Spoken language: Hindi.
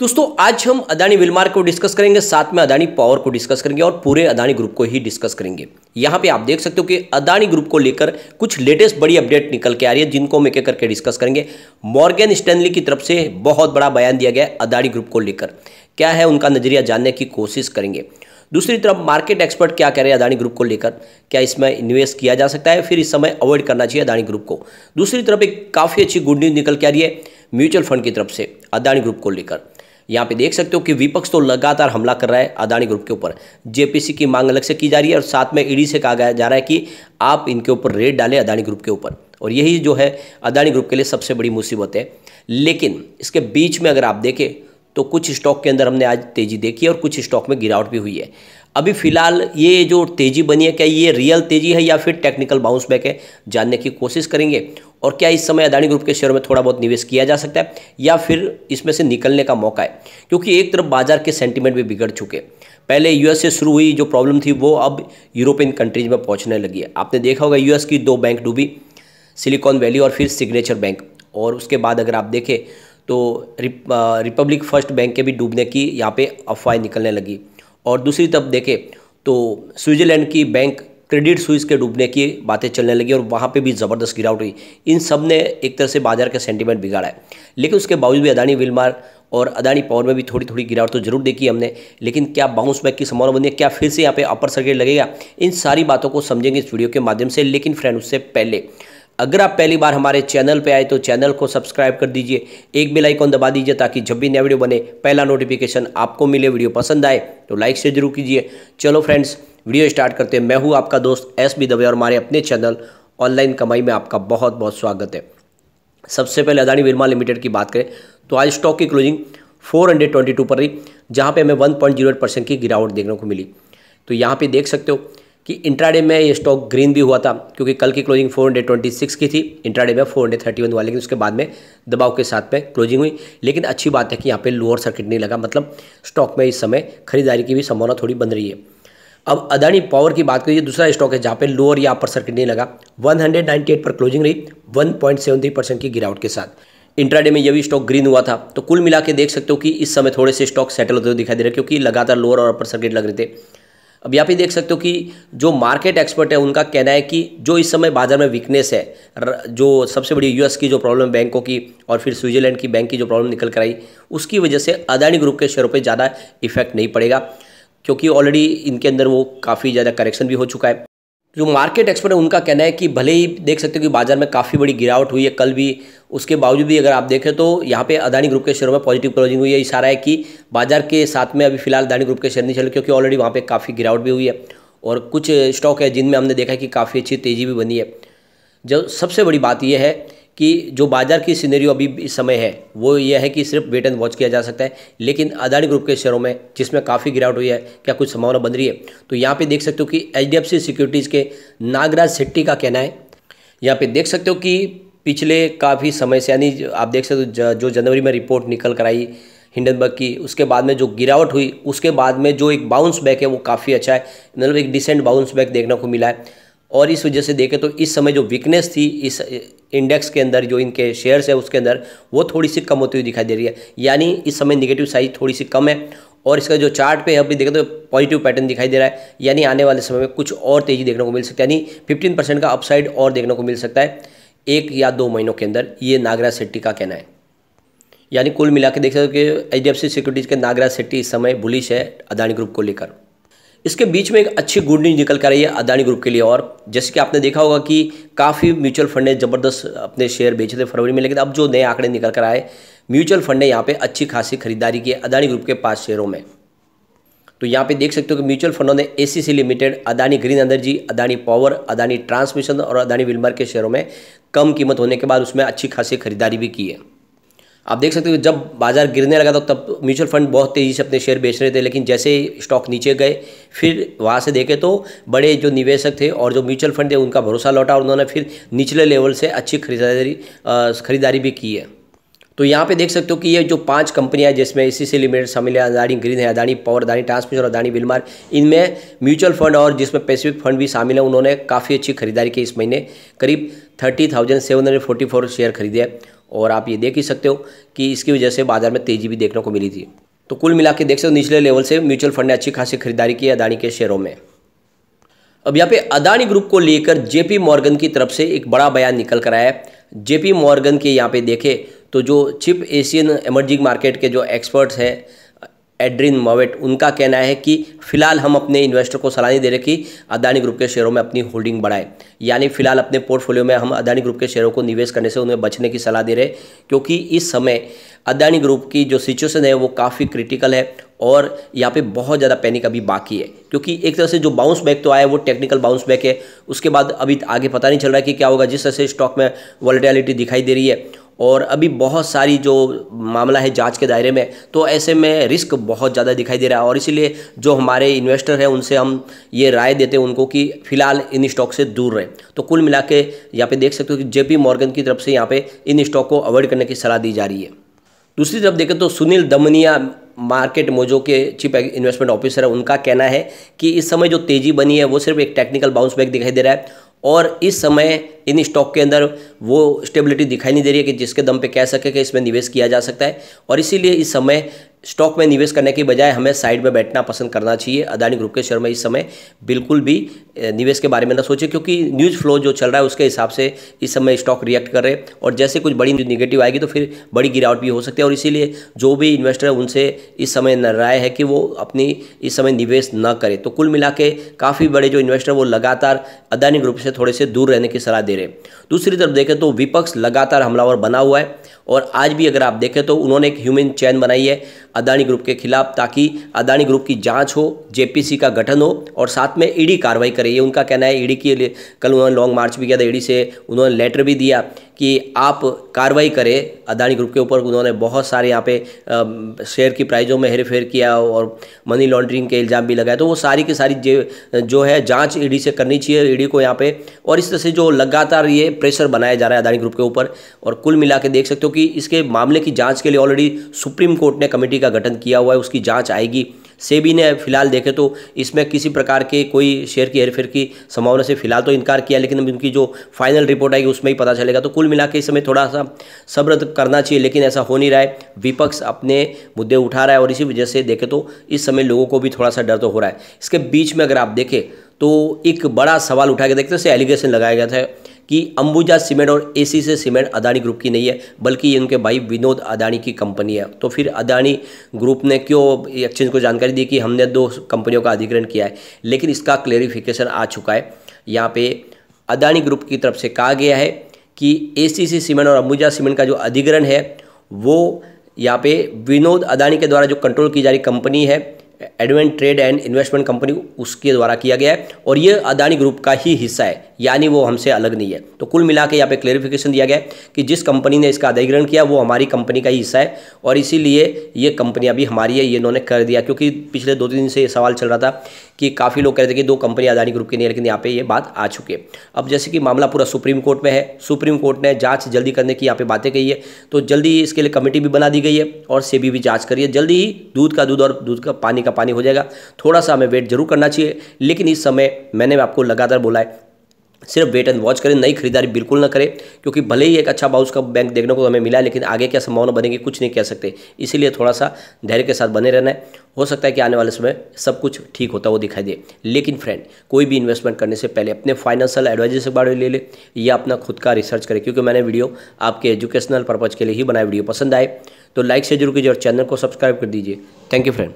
दोस्तों आज हम अदानी विलमार को डिस्कस करेंगे साथ में अदानी पावर को डिस्कस करेंगे और पूरे अदानी ग्रुप को ही डिस्कस करेंगे यहाँ पे आप देख सकते हो कि अदानी ग्रुप को लेकर कुछ लेटेस्ट बड़ी अपडेट निकल के आ रही है जिनको हम एक एक करके डिस्कस करेंगे मॉर्गन स्टैनली की तरफ से बहुत बड़ा बयान दिया गया है अदानी ग्रुप को लेकर क्या है उनका नजरिया जानने की कोशिश करेंगे दूसरी तरफ मार्केट एक्सपर्ट क्या कह रहे हैं अदानी ग्रुप को लेकर क्या इसमें इन्वेस्ट किया जा सकता है फिर इस समय अवॉइड करना चाहिए अदानी ग्रुप को दूसरी तरफ एक काफ़ी अच्छी गुड न्यूज़ निकल के आ रही है म्यूचुअल फंड की तरफ से अदानी ग्रुप को लेकर यहाँ पे देख सकते हो कि विपक्ष तो लगातार हमला कर रहा है अदानी ग्रुप के ऊपर जेपीसी की मांग अलग से की जा रही है और साथ में ईडी से कहा गया जा रहा है कि आप इनके ऊपर रेड डालें अदानी ग्रुप के ऊपर और यही जो है अदानी ग्रुप के लिए सबसे बड़ी मुसीबत है लेकिन इसके बीच में अगर आप देखें तो कुछ स्टॉक के अंदर हमने आज तेजी देखी है और कुछ स्टॉक में गिरावट भी हुई है अभी फिलहाल ये जो तेज़ी बनी है क्या ये रियल तेज़ी है या फिर टेक्निकल बाउंस बैक है जानने की कोशिश करेंगे और क्या इस समय अदानी ग्रुप के शेयर में थोड़ा बहुत निवेश किया जा सकता है या फिर इसमें से निकलने का मौका है क्योंकि एक तरफ बाजार के सेंटिमेंट भी बिगड़ चुके पहले यूएस से शुरू हुई जो प्रॉब्लम थी वो अब यूरोपियन कंट्रीज में पहुँचने लगी है आपने देखा होगा यू की दो बैंक डूबी सिलिकॉन वैली और फिर सिग्नेचर बैंक और उसके बाद अगर आप देखें तो रिपब्लिक फर्स्ट बैंक के भी डूबने की यहाँ पर अफवाहें निकलने लगी और दूसरी तरफ देखें तो स्विट्ज़रलैंड की बैंक क्रेडिट स्विच के डूबने की बातें चलने लगी और वहाँ पे भी ज़बरदस्त गिरावट हुई इन सब ने एक तरह से बाजार का सेंटीमेंट बिगाड़ा है लेकिन उसके बावजूद भी अदानी विलमार और अदानी पावर में भी थोड़ी थोड़ी गिरावट तो जरूर देखी हमने लेकिन क्या बाउंस बैक की संभावना बनी है क्या फिर से यहाँ पे अपर सर्किट लगेगा इन सारी बातों को समझेंगे इस वीडियो के माध्यम से लेकिन फ्रेंड उससे पहले अगर आप पहली बार हमारे चैनल पे आए तो चैनल को सब्सक्राइब कर दीजिए एक बेल आइकॉन दबा दीजिए ताकि जब भी नया वीडियो बने पहला नोटिफिकेशन आपको मिले वीडियो पसंद आए तो लाइक से जरूर कीजिए चलो फ्रेंड्स वीडियो स्टार्ट करते हैं मैं हूँ आपका दोस्त एस बी दवे और हमारे अपने चैनल ऑनलाइन कमाई में आपका बहुत बहुत स्वागत है सबसे पहले अदानी बिरमा लिमिटेड की बात करें तो आज स्टॉक की क्लोजिंग फोर पर रही जहाँ पर हमें वन परसेंट की गिरावट देखने को मिली तो यहाँ पर देख सकते हो कि इंट्राडे में ये स्टॉक ग्रीन भी हुआ था क्योंकि कल की क्लोजिंग 426 की थी इंट्राडे में 431 हुआ लेकिन उसके बाद में दबाव के साथ में क्लोजिंग हुई लेकिन अच्छी बात है कि यहाँ पे लोअर सर्किट नहीं लगा मतलब स्टॉक में इस समय खरीदारी की भी संभावना थोड़ी बन रही है अब अदानी पावर की बात करिए दूसरा स्टॉक है जहाँ पे लोअर या अपर सर्किट नहीं लगा 198 पर क्लोजिंग रही 1.73 परसेंट की गिरावट के साथ इंट्राडे में यह भी स्टॉक ग्रीन हुआ था तो कुल मिला के देख सकते हो कि इस समय थोड़े से स्टॉक सेटल होते हुए दिखाई दे रहे क्योंकि लगातार लोअर और अपर सर्किट लग रहे थे अब यहाँ पे देख सकते हो कि जो मार्केट एक्सपर्ट है उनका कहना है कि जो इस समय बाजार में वीकनेस है जो सबसे बड़ी यूएस की जो प्रॉब्लम बैंकों की और फिर स्विट्जरलैंड की बैंक की जो प्रॉब्लम निकल कर आई उसकी वजह से अदानी ग्रुप के शेयरों पर ज़्यादा इफेक्ट नहीं पड़ेगा क्योंकि ऑलरेडी इनके अंदर वो काफ़ी ज़्यादा करेक्शन भी हो चुका है जो मार्केट एक्सपर्ट है उनका कहना है कि भले ही देख सकते हो कि बाजार में काफ़ी बड़ी गिरावट हुई है कल भी उसके बावजूद भी अगर आप देखें तो यहाँ पे अदानी ग्रुप के शेयरों में पॉजिटिव क्लोजिंग हुई है इशारा है कि बाजार के साथ में अभी फिलहाल अदानी ग्रुप के शेयर नहीं चले क्योंकि ऑलरेडी वहाँ पर काफ़ी गिरावट भी हुई है और कुछ स्टॉक है जिनमें हमने देखा है कि काफ़ी अच्छी तेज़ी भी बनी है जो सबसे बड़ी बात यह है कि जो बाजार की सीनरी अभी इस समय है वो यह है कि सिर्फ वेट एंड वॉच किया जा सकता है लेकिन अदानी ग्रुप के शेयरों में जिसमें काफ़ी गिरावट हुई है क्या कुछ संभावना बन रही है तो यहाँ पे देख सकते हो कि एच सिक्योरिटीज़ के नागराज सेट्टी का कहना है यहाँ पे देख सकते हो कि पिछले काफ़ी समय से यानी आप देख सकते हो जो जनवरी में रिपोर्ट निकल कर आई हिंडनबर्ग की उसके बाद में जो गिरावट हुई उसके बाद में जो एक बाउंस बैक है वो काफ़ी अच्छा है मतलब एक डिसेंट बाउंस बैक देखने को मिला है और इस वजह से देखें तो इस समय जो वीकनेस थी इस इंडेक्स के अंदर जो इनके शेयर्स है उसके अंदर वो थोड़ी सी कम होती हुई दिखाई दे रही है यानी इस समय निगेटिव साइज थोड़ी सी कम है और इसका जो चार्ट पे अभी देखें तो पॉजिटिव पैटर्न दिखाई दे रहा है यानी आने वाले समय में कुछ और तेज़ी देखने को मिल सकती है यानी फिफ्टीन परसेंट का अपसाइड और देखने को मिल सकता है एक या दो महीनों के अंदर ये नागराज सेट्टी का कहना है यानी कुल मिला के देख सकते हो कि एच डी सिक्योरिटीज़ के नागराज सेट्टी इस समय बुलिश है अदानी ग्रुप को लेकर इसके बीच में एक अच्छी गुड न्यूज निकल कर आई है अदानी ग्रुप के लिए और जैसे कि आपने देखा होगा कि काफ़ी म्यूचुअल फंड ने ज़बरदस्त अपने शेयर बेचे थे फरवरी में लेकिन अब जो नए आंकड़े निकल कर आए म्यूचुअल फंड ने यहाँ पे अच्छी खासी खरीदारी की अदानी ग्रुप के पाँच शेयरों में तो यहाँ पे देख सकते हो कि म्यूचुअल फंडों ने A limited Adani green energy Adani power Adani transmission और अदानी विल्मर के शेयरों में कम कीमत होने के बाद उसमें अच्छी खासी खरीदारी भी की है आप देख सकते हो जब बाज़ार गिरने लगा था तब म्यूचुअल फंड बहुत तेज़ी से अपने शेयर बेच रहे थे लेकिन जैसे स्टॉक नीचे गए फिर वहाँ से देखे तो बड़े जो निवेशक थे और जो म्यूचुअल फंड थे उनका भरोसा लौटा और उन्होंने फिर निचले लेवल से अच्छी खरीदारी खरीदारी भी की है तो यहाँ पे देख सकते हो कि ये जो पांच हैं जिसमें इसी से लिमिटेड शामिल है अदानी ग्रीन है अदानी पावर अदानी ट्रांसमिशन और अदानी बिलमार इनमें म्यूचुअल फंड और जिसमें पैसिफिक फंड भी शामिल है उन्होंने काफ़ी अच्छी खरीदारी की इस महीने करीब thirty thousand seven hundred forty four share खरीदे और आप ये देख ही सकते हो कि इसकी वजह से बाजार में तेज़ी भी देखने को मिली थी तो कुल मिला के देख सकते हो निचले लेवल से म्यूचुअल फंड ने अच्छी खासी खरीदारी की अदानी के शेयरों में अब यहाँ पे अदानी ग्रुप को लेकर जेपी मॉर्गन की तरफ से एक बड़ा बयान निकल कर आया है जेपी मॉर्गन के यहाँ पे देखे तो जो चिप एशियन एमर्जिंग मार्केट के जो एक्सपर्ट्स हैं एड्रिन मोवेट उनका कहना है कि फिलहाल हम अपने इन्वेस्टर को सलाह नहीं दे रहे कि अदानी ग्रुप के शेयरों में अपनी होल्डिंग बढ़ाए यानी फिलहाल अपने पोर्टफोलियो में हम अदानी ग्रुप के शेयरों को निवेश करने से उन्हें बचने की सलाह दे रहे क्योंकि इस समय अदानी ग्रुप की जो सिचुएशन है वो काफ़ी क्रिटिकल है और यहाँ पे बहुत ज़्यादा पैनिक अभी बाकी है क्योंकि एक तरह से जो बाउंस बैक तो आया वो टेक्निकल बाउंस बैक है उसके बाद अभी आगे पता नहीं चल रहा है कि क्या होगा जिस तरह से स्टॉक में वॉलिटैलिटी दिखाई दे रही है और अभी बहुत सारी जो मामला है जांच के दायरे में तो ऐसे में रिस्क बहुत ज़्यादा दिखाई दे रहा है और इसीलिए जो हमारे इन्वेस्टर हैं उनसे हम ये राय देते हैं उनको कि फिलहाल इन स्टॉक से दूर रहें तो कुल मिला के यहाँ पर देख सकते हो कि जे पी मॉर्गन की तरफ से यहाँ पर इन स्टॉक को अवॉइड करने की सलाह दी जा रही है दूसरी तरफ देखें तो सुनील दमनिया मार्केट मोजो के चीफ इन्वेस्टमेंट ऑफिसर है उनका कहना है कि इस समय जो तेज़ी बनी है वो सिर्फ एक टेक्निकल बाउंस बैक दिखाई दे रहा है और इस समय इन स्टॉक के अंदर वो स्टेबिलिटी दिखाई नहीं दे रही है कि जिसके दम पे कह सके कि इसमें निवेश किया जा सकता है और इसीलिए इस समय स्टॉक में निवेश करने के बजाय हमें साइड में बैठना पसंद करना चाहिए अदानी ग्रुप के शेयर में इस समय बिल्कुल भी निवेश के बारे में ना सोचे क्योंकि न्यूज़ फ्लो जो चल रहा है उसके हिसाब से इस समय स्टॉक रिएक्ट कर रहे हैं और जैसे कुछ बड़ी निगेटिव आएगी तो फिर बड़ी गिरावट भी हो सकती है और इसीलिए जो भी इन्वेस्टर है उनसे इस समय राय है कि वो अपनी इस समय निवेश न करें तो कुल मिला काफ़ी बड़े जो इन्वेस्टर वो लगातार अदानी ग्रुप से थोड़े से दूर रहने की सलाह दे दे रहे दूसरी तरफ देखें तो विपक्ष लगातार हमलावर बना हुआ है और आज भी अगर आप देखें तो उन्होंने एक ह्यूमन चैन बनाई है अदानी ग्रुप के खिलाफ ताकि अदानी ग्रुप की जांच हो जेपीसी का गठन हो और साथ में ईडी कार्रवाई करे ये उनका कहना है ईडी के लिए कल उन्होंने लॉन्ग मार्च भी किया था ईडी से उन्होंने लेटर भी दिया कि आप कार्रवाई करें अदानी ग्रुप के ऊपर उन्होंने बहुत सारे यहाँ पे शेयर की प्राइजों में हेरफेर फेर किया और मनी लॉन्ड्रिंग के इल्ज़ाम भी लगाए तो वो सारी की सारी जो है जांच ईडी से करनी चाहिए ईडी को यहाँ पे और इस तरह से जो लगातार ये प्रेशर बनाया जा रहा है अदानी ग्रुप के ऊपर और कुल मिला के देख सकते हो कि इसके मामले की जाँच के लिए ऑलरेडी सुप्रीम कोर्ट ने कमेटी का गठन किया हुआ है उसकी जाँच आएगी सेबी ने फिलहाल देखे तो इसमें किसी प्रकार के कोई शेयर की हेरफेर की संभावना से फिलहाल तो इनकार किया लेकिन उनकी जो फाइनल रिपोर्ट आएगी उसमें ही पता चलेगा तो कुल मिला के इस समय थोड़ा सा सब्र तो करना चाहिए लेकिन ऐसा हो नहीं रहा है विपक्ष अपने मुद्दे उठा रहा है और इसी वजह से देखें तो इस समय लोगों को भी थोड़ा सा डर तो हो रहा है इसके बीच में अगर आप देखें तो एक बड़ा सवाल उठा के देखते हैं एलिगेशन लगाया गया था कि अंबुजा सीमेंट और ए से सीमेंट अदानी ग्रुप की नहीं है बल्कि ये उनके भाई विनोद अदानी की कंपनी है तो फिर अदानी ग्रुप ने क्यों एक्सचेंज को जानकारी दी कि हमने दो कंपनियों का अधिग्रहण किया है लेकिन इसका क्लेरिफिकेशन आ चुका है यहाँ पे अदानी ग्रुप की तरफ से कहा गया है कि ए सीमेंट और अंबुजा सीमेंट का जो अधिग्रहण है वो यहाँ पे विनोद अदानी के द्वारा जो कंट्रोल की जा रही कंपनी है advent trade and investment company उसके द्वारा किया गया है और ये अदानी ग्रुप का ही हिस्सा है यानी वो हमसे अलग नहीं है तो कुल मिला के यहाँ पर क्लेरिफिकेशन दिया गया है कि जिस कंपनी ने इसका अधिग्रहण किया वो हमारी कंपनी का ही हिस्सा है और इसीलिए ये कंपनी अभी हमारी है ये इन्होंने कर दिया क्योंकि पिछले दो तीन दिन से ये सवाल चल रहा था कि काफ़ी लोग कह रहे थे कि दो कंपनी अदानी ग्रुप की नहीं है लेकिन यहाँ पर ये बात आ चुकी है अब जैसे कि मामला पूरा सुप्रीम कोर्ट में है सुप्रीम कोर्ट ने जाँच जल्दी करने की यहाँ पर बातें कही है तो जल्दी इसके लिए कमेटी भी बना दी गई है और सेबी भी जाँच करिए जल्दी ही दूध का दूध और दूध का पानी का पानी हो जाएगा थोड़ा सा हमें वेट जरूर करना चाहिए लेकिन इस समय मैंने आपको लगातार बोला है सिर्फ वेट एंड वॉच करें नई खरीदारी बिल्कुल ना करें क्योंकि भले ही एक अच्छा बाउस का बैंक देखने को हमें मिला है लेकिन आगे क्या संभावना बनेगी कुछ नहीं कह सकते इसीलिए थोड़ा सा धैर्य के साथ बने रहना है हो सकता है कि आने वाले समय सब कुछ ठीक होता हुआ दिखाई दे लेकिन फ्रेंड कोई भी इन्वेस्टमेंट करने से पहले अपने फाइनेंशियल एडवाइजर से बारे ले ले या अपना खुद का रिसर्च करें क्योंकि मैंने वीडियो आपके एजुकेशनल पर्पज़ के लिए ही बनाया वीडियो पसंद आए तो लाइक से जरूर कीजिए और चैनल को सब्सक्राइब कर दीजिए थैंक यू फ्रेंड